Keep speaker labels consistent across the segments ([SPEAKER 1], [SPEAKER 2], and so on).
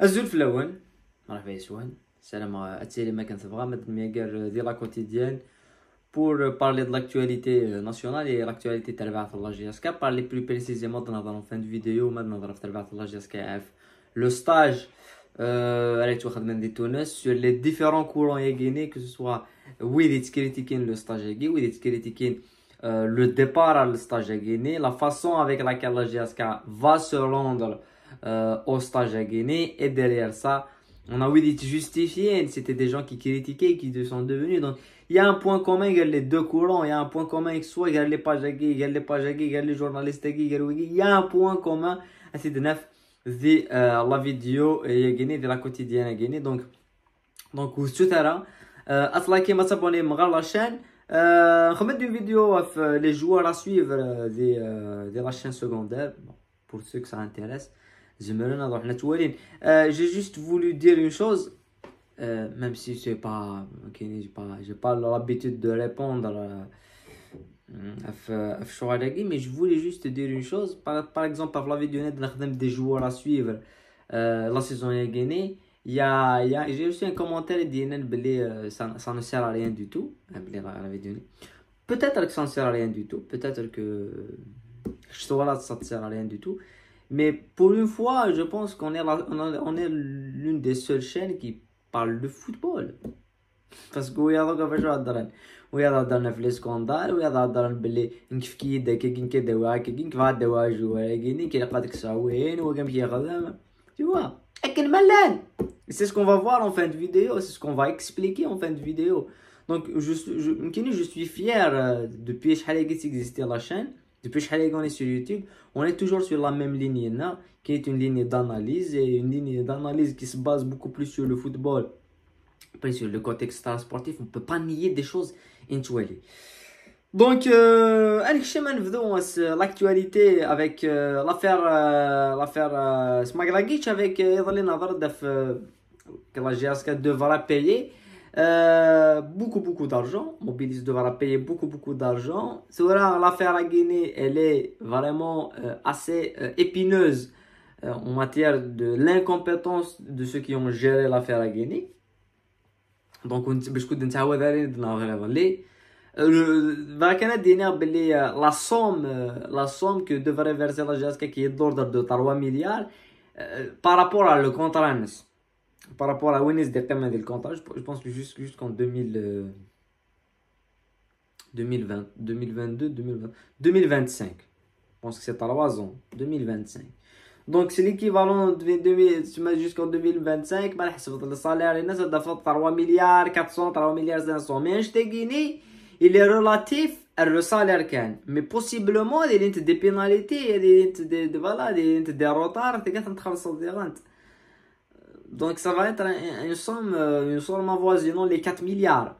[SPEAKER 1] Assouf laone, mara à tous Je quotidienne pour parler de l'actualité nationale et l'actualité La plus précisément la fin de vidéo. la le stage euh, sur les différents courants que ce soit le stage euh, le départ à stage la façon avec laquelle la va se rendre. Euh, au stage à Guinée. Et derrière ça, on a dit justifier, C'était des gens qui critiquaient, qui sont devenus. Donc, il y a un point commun, avec les deux courants. Il y a un point commun avec soi, il les pages, il y a les il y a les journalistes, il y a un point commun. Ah, c'est de neuf, c'est euh, la vidéo et de la quotidienne Guinée. Donc, donc, tout à l'heure, à s'abonner à la chaîne. Euh, remettre une vidéo sur les joueurs à suivre euh, de des, la chaîne secondaire pour ceux que ça intéresse euh, j'ai juste voulu dire une chose euh, même si c'est pas ok, pas j'ai pas l'habitude de répondre à euh, Chouaragui mais je voulais juste dire une chose par, par exemple par la vidéo net des joueurs à suivre la saison est gagnée il y j'ai reçu un commentaire qui dit ben, ça, ne sert à rien du tout peut-être que ça ne sert à rien du tout peut-être que je ne sert à rien du tout mais pour une fois je pense qu'on est on est l'une des seules chaînes qui parle de football parce que regardons qu'on va jouer dans le regard dans le flécheton dans le regard dans le ballet une qui fait des quelques une qui fait des voyages une qui fait des voyages ouais une qui fait des choses tu vois et c'est ce qu'on va voir en fin de vidéo c'est ce qu'on va expliquer en fin de vidéo donc je je je suis fier depuis que je existé la chaîne depuis que on est sur YouTube, on est toujours sur la même ligne hein, qui est une ligne d'analyse et une ligne d'analyse qui se base beaucoup plus sur le football. Après, sur le contexte sportif, on ne peut pas nier des choses intuitives. Donc, euh, l'actualité avec euh, l'affaire euh, l'affaire euh, Smagragic avec Edlin Hazard que la GSK devra payer. Euh, beaucoup, beaucoup d'argent. Mobilis devra payer beaucoup, beaucoup d'argent. L'affaire à Guinée, elle est vraiment euh, assez euh, épineuse en matière de l'incompétence de ceux qui ont géré l'affaire à Guinée. Donc, la somme, la somme que devrait verser la GSK qui est d'ordre de 3 milliards par rapport à le contrat par rapport à la des thèmes le comptage, je pense que jusqu'en 2000, 2020, 2022, 2020, 2025. Je pense que c'est à 3 2025. Donc c'est l'équivalent de jusqu'en 2025, bah, le salaire est de faire 3 milliards 400, 3 milliards 500. Mais en t'ai il est relatif le salaire كان mais possiblement il y a des pénalités, il y retards, des retards, il y a donc ça va être une somme, euh, une somme avoisinant les 4 milliards,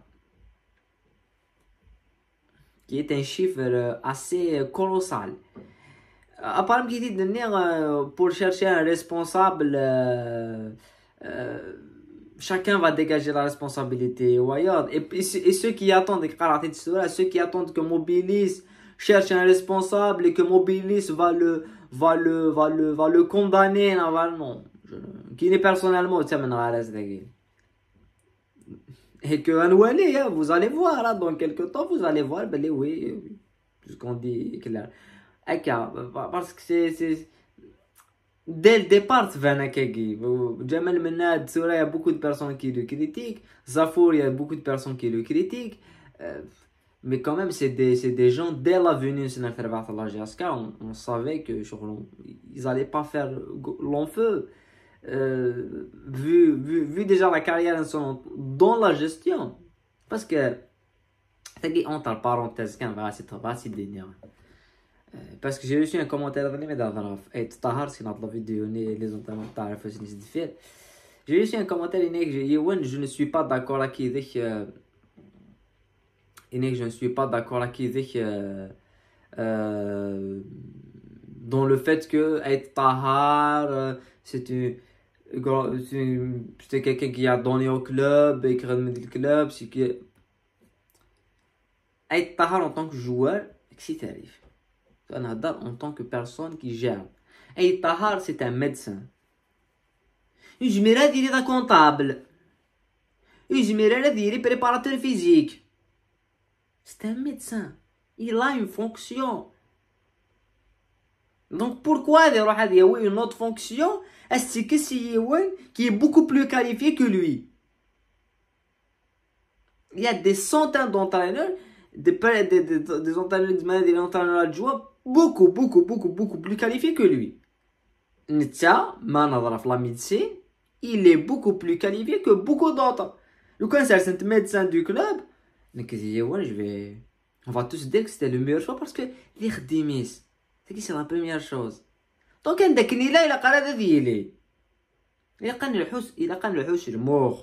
[SPEAKER 1] qui est un chiffre euh, assez euh, colossal. Apparemment, qui dit de pour chercher un responsable, chacun va dégager la responsabilité. Et, et, et ceux qui attendent, ceux qui attendent que Mobilis cherche un responsable et que Mobilis va le, va le, va le, va le condamner, normalement qui بيرسونيلمون personnellement من غرس RSDG. et que vous allez voir dans quelques temps vous allez voir ben, oui, oui, ce qu'on dit eh, clair bah, parce que c'est c'est dès le départ تبان هكاكي جمال مناد il y a beaucoup de personnes qui le critiquent Zafour il y a beaucoup de personnes qui le critiquent euh, mais quand même c'est des c'est des gens dès la venue de Sénat Ferbat à la GSK on, on savait que n'allaient ils allaient pas faire long feu euh, vu, vu, vu, déjà la carrière dans la gestion. Parce que, c'est dit entre parenthèses, quand va c'est euh, Parce que j'ai reçu un commentaire de dans et Tahar, si notre vidéo, les entraînements, Tahar, c'est différent. J'ai reçu un commentaire, que je ne suis pas d'accord avec qui dit je ne suis pas d'accord avec euh dans le fait que être Tahar, euh, c'est une c'est quelqu'un qui a donné au club et qui remis le club c'est que être Tahar en tant que joueur c'est tarif en tant que personne qui gère être Tahar, c'est un médecin Il est un comptable il dire un préparateur physique c'est un médecin il a une fonction donc pourquoi il y a une autre fonction est-ce que c'est Yewen qui est beaucoup plus qualifié que lui Il y a des centaines d'entraîneurs, des, des, des, entraîneurs, des entraîneurs adjoints beaucoup, beaucoup, beaucoup, beaucoup plus qualifiés que lui. Manadraf la il est beaucoup plus qualifié que beaucoup d'autres. Le conseil c'est médecin du club. Mais que je vais. On va tous dire que c'était le meilleur choix parce que l'Irdimis, c'est qui c'est la première chose. دونك داك النيله الا قرا هذا ديالي الا قن الحوش الا قن الحوش المخ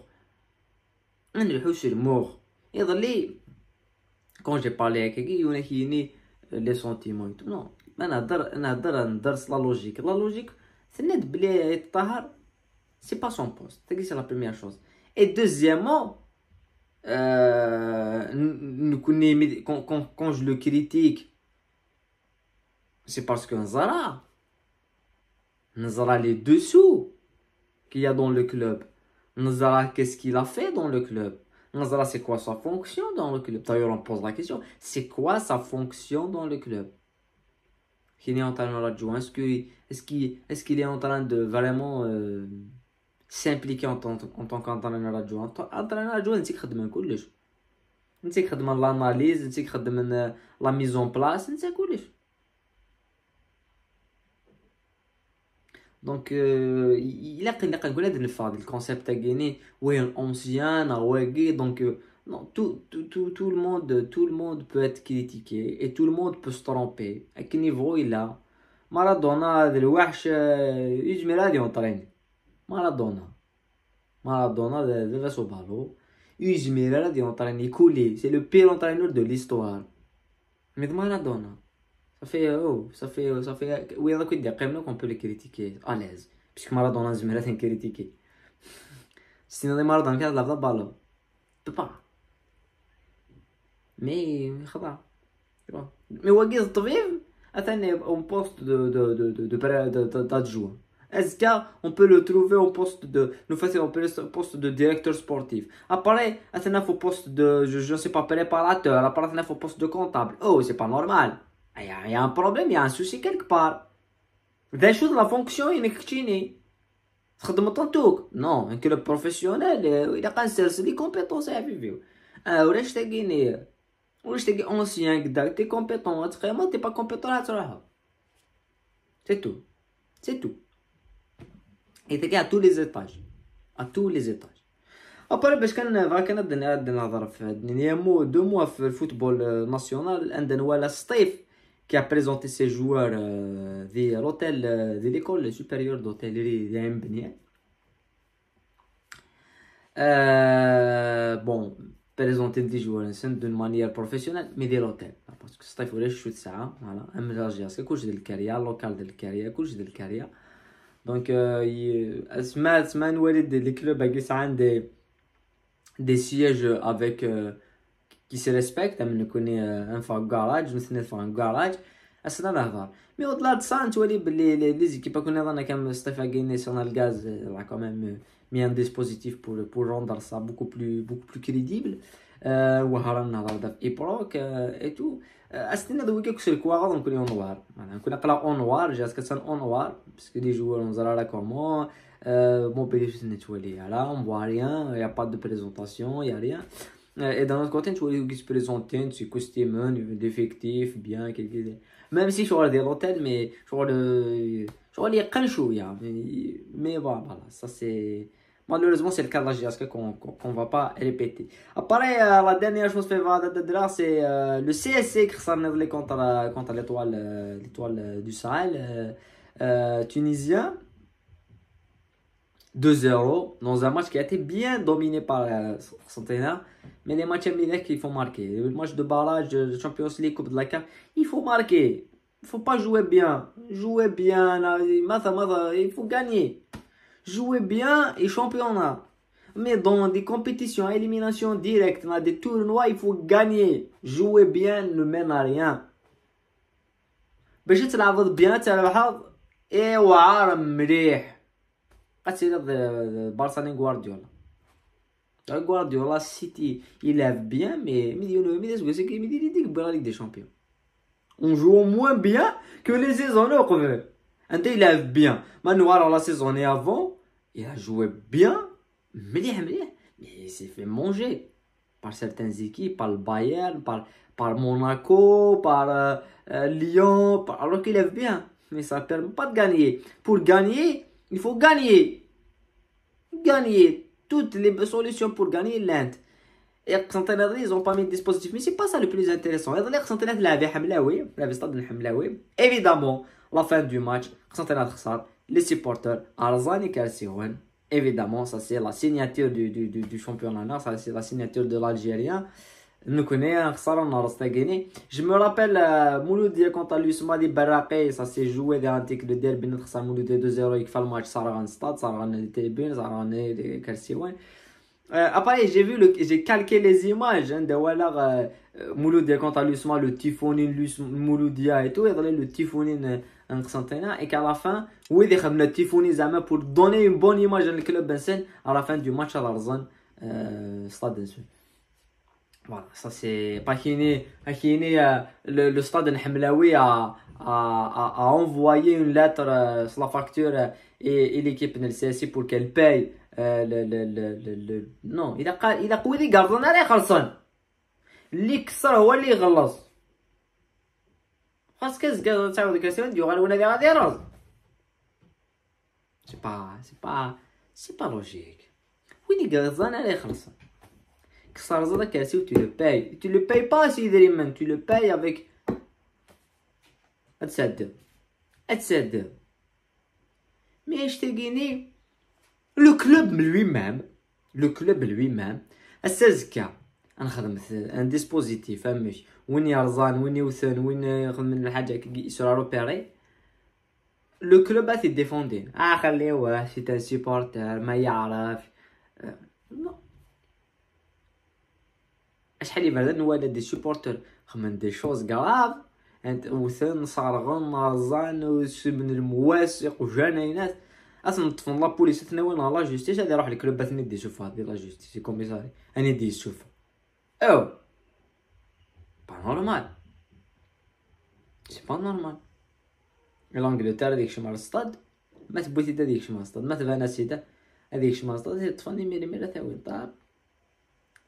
[SPEAKER 1] الحوش المخ يظلي كون جي بالي هكا يونا كيني لي سونتيمون نو ما نهضر نهضر ندرس لا لوجيك لا لوجيك سند بلي يتطهر سي با سون بوست تاكي سي لا بروميير شوز اي دوزيامون نكون نكوني كون جو je le critique c'est نزرع Nous les dessous qu'il y a dans le club. Nous qu'est-ce qu'il a fait dans le club. Nous c'est quoi sa fonction dans le club. D'ailleurs, on pose la question. C'est quoi sa fonction dans le club Qu'il est en train de Est-ce qu'il est, en train de vraiment euh, s'impliquer en tant, en tant qu'entraîneur adjoint Entraîneur adjoint, c'est خدمه كلش. انت c'est l'analyse, انت خدمه euh, la mise en place, دونك euh, il قلنا نقول هذا النفع ديال الكونسيبت تاع كيني est اونسيان واقي دونك Non, tout, tout, tout, tout, le monde, tout le monde peut être critiqué et tout le monde peut se tromper. À quel niveau il a Maradona, de wesh, il me en train. Maradona. Maradona, de vaisseau ballon. Il me l'a dit en train. Il coulait. C'est le pire entraîneur de l'histoire. Mais Maradona. Ça fait, euh, oh, ça fait, euh, ça fait, euh, oui, on a quoi dire, qu'on peut les critiquer à l'aise. Puisque Maradona, bah, on a dit, mais là, t'es critiqué. sinon on est Maradona, qui a la balle. Tu pas. Mais, خلاص. Tu vois. Mais Wagiz Tabib, attendez, on poste de, de, de, de, de, de, de, de, de Est-ce qu'on peut le trouver au poste de nous faisons au poste de directeur sportif après Athénaf au poste de je ne sais pas préparateur après Athénaf au poste de comptable oh c'est pas normal il ah, y, a un problème, il y a un souci quelque part. dans la fonction est pas Ça tout. Non, un professionnel, euh, il a pas c'est compétences à hein, vivre. Euh, ancien, compétent. Hein, pas compétent là, C'est tout. C'est tout. Et à tous les étages. À tous les étages. pas euh, de كان Il n'y a pas de Il n'y a pas de staff qui a présenté ses joueurs de euh, l'hôtel de euh, l'école supérieure d'hôtellerie de euh, bon, présenter des joueurs d'une manière professionnelle, mais de l'hôtel. Ah, parce que c'est un je suis ça, voilà. c'est couche euh, de la carrière, local de la carrière, couche de la carrière. Donc, Asma, de le club, ils ont des, des sièges avec qui se respecte, même nous euh, un enfants garage, nous tenons un garage, c'est dans la voir. Mais au-delà de ça, les équipes les équipements que nous avons, nous avons installé National Gas a quand même euh, euh, mis un dispositif pour pour rendre ça beaucoup plus beaucoup plus crédible. Nous avons on a le et tout. Est-ce a d'autres choses nous avons, nous connaissons voir. noir, j'ai assez que ça soit noir, parce que les joueurs nous allons la moi, Mon pays se nettoie. Là on voit rien, il n'y a pas de présentation, il n'y a rien. Euh, et dans notre côté, tu vois qu'ils se présentent, c'est costumé, défectif bien, quelque chose. Même si je vois des hôtels, mais je vois le. Je les chouïa. Mais voilà, ça c'est. Malheureusement, c'est le cas de la GSK qu'on ne va pas répéter. Après, euh, la dernière chose que vais là, c'est euh, le CSC qui s'est contre, contre l'étoile du Sahel tunisien. 2-0 dans un match qui a été bien dominé par Centenaire Mais les matchs MLK, qu'il faut marquer. Le match de barrage de Champions League, Coupe de la Carte, il faut marquer. Il faut pas jouer bien. Jouer bien, il faut gagner. Jouer bien et championnat. Mais dans des compétitions à élimination directe, dans des tournois, il faut gagner. Jouer bien ne mène à rien. باش تلعب bien تلعب Et et مليح c'est le euh, euh, Barça de Guardiola. Euh, Guardiola City, il lève bien, mais il dit que c'est la Ligue des Champions. On joue moins bien que les saisons. Il lève bien. Mais alors la saisonnée avant, il a joué bien, mais il s'est fait manger par certaines équipes, par le Bayern, par Monaco, par Lyon. Alors qu'il lève bien, mais ça ne permet pas de gagner. Pour gagner, il faut gagner. Gagner. Toutes les solutions pour gagner l'Inde. Et ils ont pas mis de dispositif. Mais c'est pas ça le plus intéressant. Évidemment, la fin du match, les supporters, Arzani Kalsiwan. Évidemment, ça c'est la signature du, du, du, du championnat. Ça c'est la signature de l'Algérien. Nous connaissons hein, Je me rappelle, euh, Mouloud, quand à lui, dit ça s'est joué dans un tic de derby, notre ça Mouloud 2-0, il fait le match, ça rend stade, ça rend des tribunes, ça rend des euh, Après, j'ai vu, j'ai calqué les images, hein, de voilà, euh, Mouloud, quand le typhonin, Mouloudia et tout, et le typhonin, un centenaire, et qu'à la fin, oui, des le typhonin, pour donner une bonne image dans le club, à la fin du match, à la stade, فوالا سا سي باكيني باكيني لو ستاد الحملاوي ا انفواي اون لاتر سلا فاكتور اي ليكيب نل سي سي بور كيل باي ل نو اذا قال اذا قوي لي غاردون راه خلصان اللي كسر هو اللي يغلص خاص كاز كاز تاعو ديك السيمانه ديو غير ولادي غادي يرز سي با سي با سي با لوجيك وين غاردون راه خلصان كسرزة كاسي وتو لو باي تو لو باي با سي دريمان تو لو باي افيك اتسدد اتسدد مي اش تلقيني لو كلوب من لويمام لو كلوب لويمام السازكا نخدم ان ديسبوزيتيف فهمش وين يرزان وين يوثن وين يخدم من الحاجة يسرا روبيري لو كلوب اثي ديفوندين اه خليه سي ان سيبورتر ما يعرف نو شحال يبرد نوالا دي سوبورتر خمن دي شوز انت وثن صارغون رزان من المواسق وجنينات اصلا طفن لابوليس ثناوي لا جوستيس هذا يروح الكلوب ثاني ندي شوف هذه لا جوستيس كوميساري انا دي شوف او با نورمال سي با نورمال لانجلتير هذيك شمال الصطاد ما تبغي تدا ديك شمال الصطاد ما تبغى ناس تدا هذيك شمال السطاد طفني ميري ميري ثاوي طاب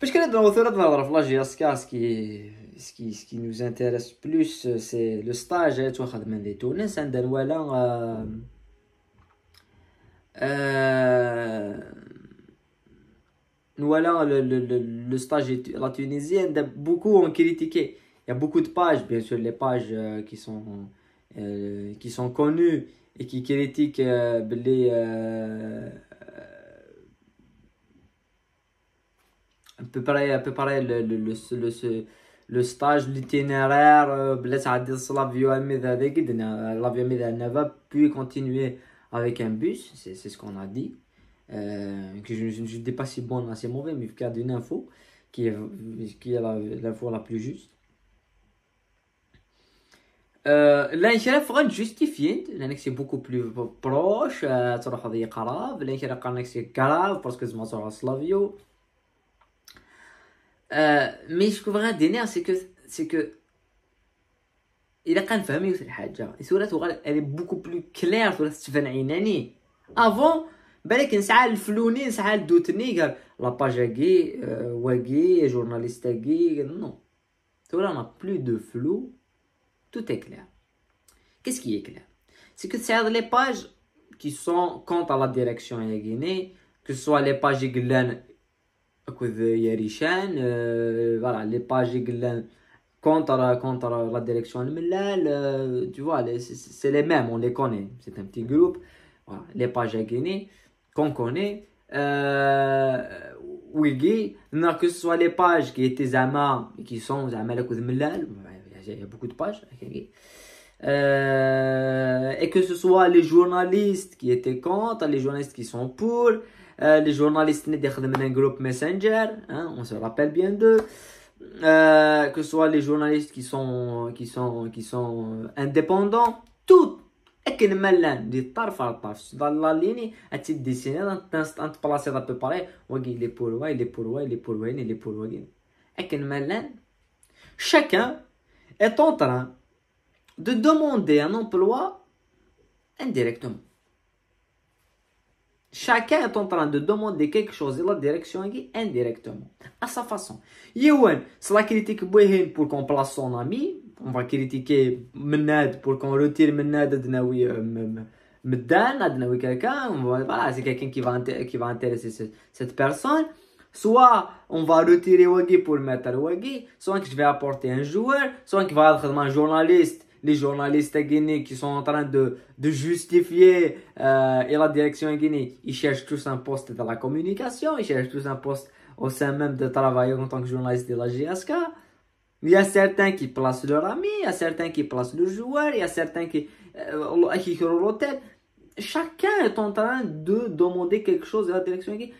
[SPEAKER 1] Parce que dans ce qui, ce qui, ce qui nous intéresse plus, euh, c'est le stage à hein, quand hein, euh, euh, le, le, le, le stage la tunisienne, hein, beaucoup ont critiqué. Il y a beaucoup de pages, bien sûr, les pages qui sont, qui sont connues et qui critiquent les. Un peu près, à peu le, le, stage, l'itinéraire, ne va plus continuer avec un bus, c'est ce qu'on a dit. Euh, que je ne dis pas si bon ou mauvais, mais il y a une info qui est, qui est l'info la plus juste. Euh, l'annexe est beaucoup plus proche beaucoup plus proche, euh, mais ce qui est c'est dénerre, c'est que... Il a quand c'est Et la elle est beaucoup plus claire sur la situation d'un Avant, y avait flou, La page qui gay, euh, journaliste qui Non. Sur on n'a plus de flou. Tout est clair. Qu'est-ce qui est clair? C'est que c'est les pages qui sont quant à la direction en que ce soit les pages guillemets a voilà les pages qellan contre contre la direction Melal tu vois c'est les mêmes on les connaît c'est un petit groupe voilà les pages guinée qu'on connaît euh, oui, que ce soit les pages qui étaient et qui sont زعما de il y a beaucoup de pages hein, euh, et que ce soit les journalistes qui étaient contre les journalistes qui sont pour euh, les journalistes qui nous aident dans le groupe Messenger hein, on se rappelle bien deux euh, que ce soient les journalistes qui sont qui sont qui sont euh, indépendants tout et que même l'Inde par par dans la ligne et des dessins test en place de papier ou les pôles ouais les pôles ouais les pôles ouais et les pôles ouais et que même chacun est en train de demander un emploi indirectement Chacun est en train de demander quelque chose de la direction indirectement, à sa façon. c'est la critique pour qu'on place son ami. On va critiquer Menad pour qu'on retire Menad Adnaoui euh, Medan, quelqu'un. c'est quelqu'un qui va, intéresser cette, personne. Soit on va retirer Wagi pour mettre Wagi, soit je vais apporter un joueur, soit qu'il va être un journaliste les journalistes à qui sont en train de, de justifier euh, et la direction à Guinée. Ils cherchent tous un poste dans la communication, ils cherchent tous un poste au sein même de travailler en tant que journaliste de la GSK. Il y a certains qui placent leur ami, il y a certains qui placent le joueur, il y a certains qui, euh, qui l'hôtel. Chacun est en train de demander quelque chose à la direction à Guinée.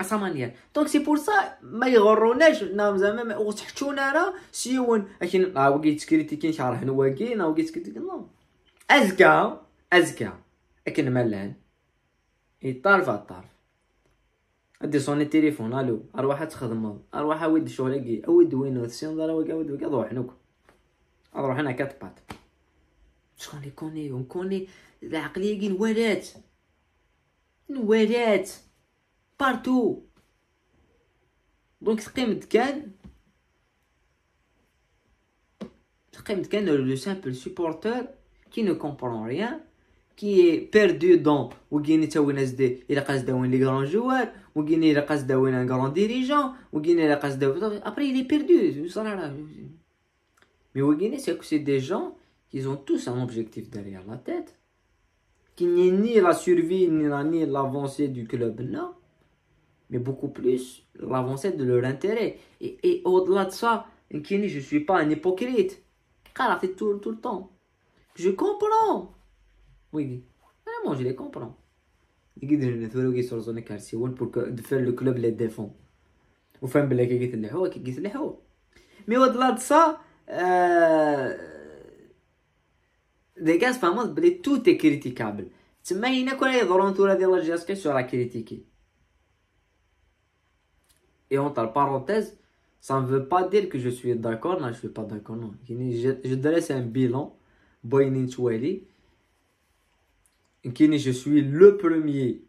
[SPEAKER 1] عصمانيا دونك سي بور سا ما يغروناش انهم زعما وتحتونا راه سيون لكن راه وكي تكريتيكين شارحنا واكي راه وكي تكريتيكين نو نعم. ازكى ازكى لكن ملان يطرف الطرف ادي صوني التليفون الو اروح تخدم اروح اود شغلي اود وينو تسين دار وك اود وك اروح نوك اروح انا كاتبات شكون كوني ونكوني العقليه كي نوالات نوالات partout. Donc, c'est quand le simple supporter qui ne comprend rien, qui est perdu dans ou qui Il un il a un grands joueurs ou qui a un grand dirigeant, ou qui Après, il est perdu. Mais ou qui c'est que c'est des gens qui ont tous un objectif derrière la tête, qui n'est ni la survie, ni l'avancée du club, non mais beaucoup plus l'avancée de leur intérêt. Et, et au-delà de ça, je ne suis pas un hypocrite. Car fait tout, tout le temps. Je comprends. Oui, vraiment, je les comprends. pour que de faire le club les défend. Ou Mais au-delà de ça, des euh, gars, tout est critiquable. Mais il كون a volonté la la sur la et entre parenthèses, ça ne veut pas dire que je suis d'accord, non, je ne suis pas d'accord, non. Je, je dresse un bilan, Boynin je suis le premier.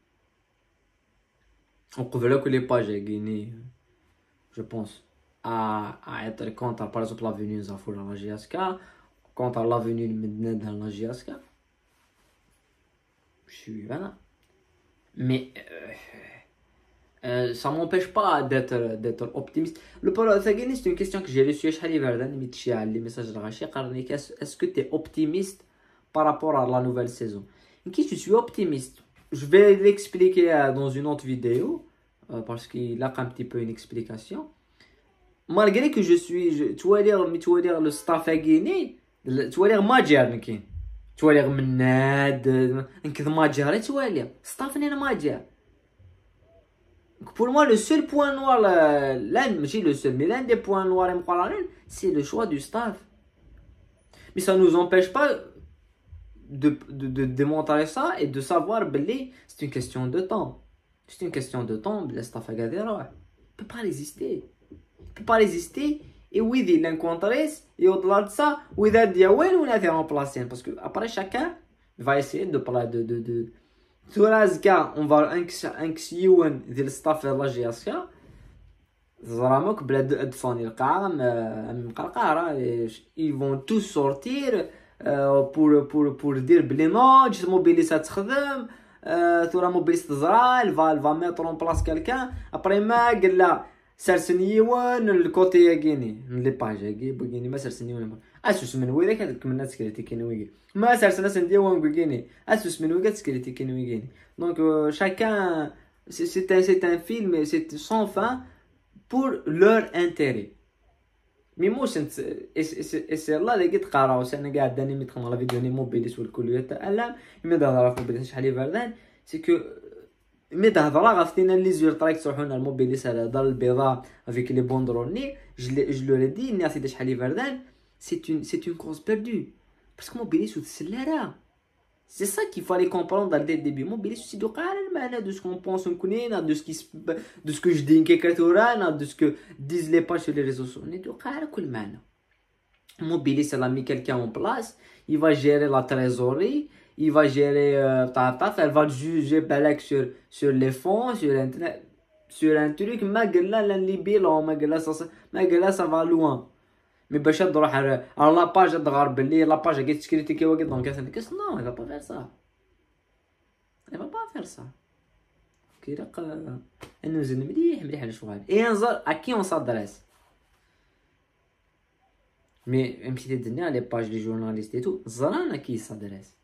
[SPEAKER 1] On peut que les pages, je pense, à, être contre, par exemple, l'avenue Zafou dans la GSK, contre l'avenue Medned dans la Je suis, là. Mais. Euh, euh, ça m'empêche pas d'être euh, optimiste. Le Parasagini, c'est une question que j'ai reçue à les messages de Rachid. Est-ce que tu es optimiste par rapport à la nouvelle saison Qui je suis optimiste Je vais l'expliquer euh, dans une autre vidéo euh, parce qu'il a un petit peu une explication. Malgré que je suis. Je, tu vas lire, tu vas dire le staff à Guinée, tu vas lire tu vas le Mnad, tu vas le Staff Majer pour moi, le seul point noir, le seul, mais des points noirs, c'est le choix du staff. Mais ça ne nous empêche pas de, démontrer ça et de savoir que c'est une question de temps. C'est une question de temps, le staff Il ne peut pas résister. Il ne peut pas résister. Et oui, il et au-delà de ça, oui il a ou on remplacé. Parce que chacun va essayer de, de, de, de ثورا زكا اون انكس يون ديال السطاف ديال لاجياسكا زرامك بلا دفوني القاعة من القرقعة راه يفون تو سورتير بور بور بور دير بلي نوج موبيليس تخدم ثورا موبيليس تزرا الفا الفا ميتر اون بلاص كالكان ابري ما قال يون الكوتي ياكيني من لي باج ياكي بوكيني ما سرسنيون اسوس من وي ويدك كملنا سكريتي كين ويجي ما سارس سرسنا ندير وان بيجيني اسوس من وي سكريتي كين ويجيني دونك شاكان سيت ان سيت ان فيلم سيت سون fin بور لور انتيري مي موش انت اس يلا اللي قد قراو انا قاعد داني ميتخن لا فيديو ني موبيليس والكلية تاع الام مي دا ضرا في موبيليس شحال بردان سي كو مي دا ضرا غافتينا لي زور طريق تروحونا الموبيليس على دار البيضاء افيك لي بوندروني جلو لي دي ناسي شحال بردان c'est une, c'est une cause perdue. Parce que Mobilis, c'est là. C'est ça qu'il fallait comprendre dès le début. Mobilis, c'est de de ce qu'on pense, on connaît, de ce, qui, de ce que je dis, hein, de ce que disent les pages sur les réseaux sociaux. On est de Mobilis, elle a mis quelqu'un en place, il va gérer la trésorerie, il va gérer euh, ta, elle va juger sur, sur les fonds, sur internet, sur un truc, Mais là, ça va loin. Mais Bachat Drahar, la page de la page qui est qui est dans le non, ne va pas faire ça. Il ne va pas faire ça. Euh, et à qui on s'adresse Mais même si tu es les pages des journalistes et tout, à qui s'adresse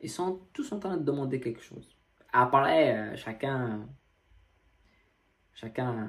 [SPEAKER 1] Ils sont tous en train de demander quelque chose. Après, eh, euh, chacun. Chacun.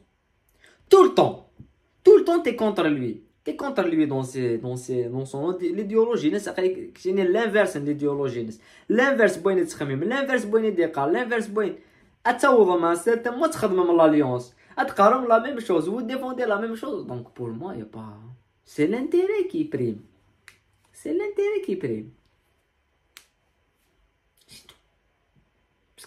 [SPEAKER 1] Tout le temps. Tout le temps, tu es contre lui. Tu es contre lui dans, ses, dans, ses, dans son idéologie. C'est l'inverse de l'idéologie. L'inverse de l'idéologie. L'inverse de l'idéologie. L'inverse de l'idéologie. C'est moi je suis dans l'alliance. C'est la même chose. Vous défendez la même chose. Donc pour moi, il n'y a pas. C'est l'intérêt qui prime. C'est l'intérêt qui prime.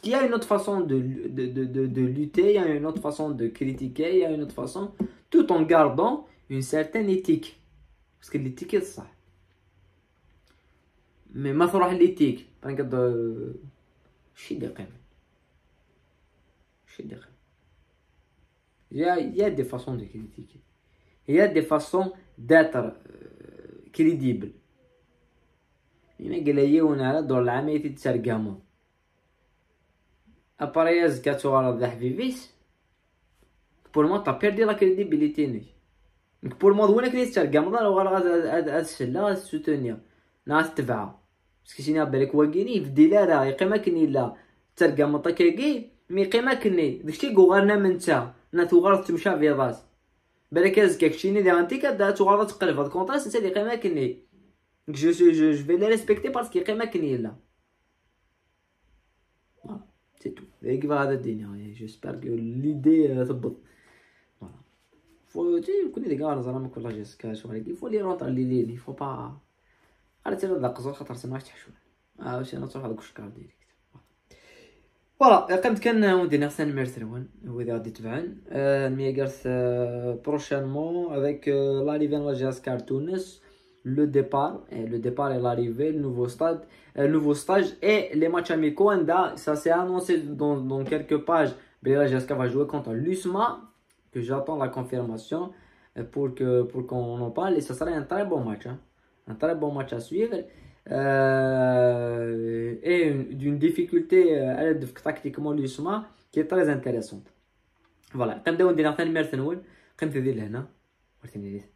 [SPEAKER 1] Il y a une autre façon de, de, lutter, il y a une autre façon de critiquer, il y a une autre façon, tout en gardant une certaine éthique. Parce que l'éthique est ça. Mais ma l'éthique, euh, il y, a, il y a des façons de critiquer. Il y a des façons d'être euh, crédible. Il y a des façons ابارياز كتورا ذا حبيبيس بور مون تابيردي لا كريديبيليتي ني بور مون هو كريت ترقم ضر وغا هاد السله غاتسوتونيا ناس تبعها باسكو سينا بالك واكيني يبدي لا راه يقيم كني لا ترقم طاكيكي مي يقيم كني داكشي غوغرنا من تا نا توغر تمشى في فيضاس بالك ازكاك شيني دي انتي كدا توغر تقلب هاد كونتاس نتا اللي يقيم كني جو جو جو في لي ريسبكتي باسكو يقيم كني لا هيك غادا الدنيا جيسبر يعني كو ليدي تبط فوالا فو تي كوني لي غارز راه ماكل لاجيس كاش ولا كي فو لي روتر لي لي فو با على تي تيرا دقزو خاطر تما تحشون اه واش انا تروح هذوك الشكار ديريكت فوالا قمت كان وندير نغسان ميرثرون هو اللي غادي يتبعن الميغارث آه، بروشينمون آه، افيك آه، لا ليفين لاجيس كار تونس le départ, et le départ et l'arrivée, le nouveau stade, euh, nouveau stage et les matchs amicaux. Ça s'est annoncé dans, quelques pages. belga Jaska va jouer contre l'USMA, que j'attends la confirmation euh, pour que pour qu'on en parle. Et ça sera un très bon match, hein. un très bon match à suivre. Euh, et d'une difficulté de tactiquement l'USMA qui est très intéressante. Voilà, comme on dit la fin